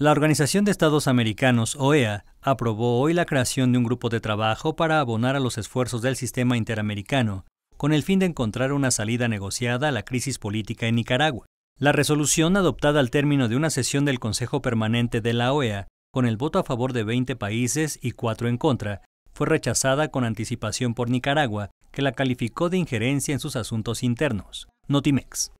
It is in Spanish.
La Organización de Estados Americanos, OEA, aprobó hoy la creación de un grupo de trabajo para abonar a los esfuerzos del sistema interamericano, con el fin de encontrar una salida negociada a la crisis política en Nicaragua. La resolución adoptada al término de una sesión del Consejo Permanente de la OEA, con el voto a favor de 20 países y 4 en contra, fue rechazada con anticipación por Nicaragua, que la calificó de injerencia en sus asuntos internos. Notimex.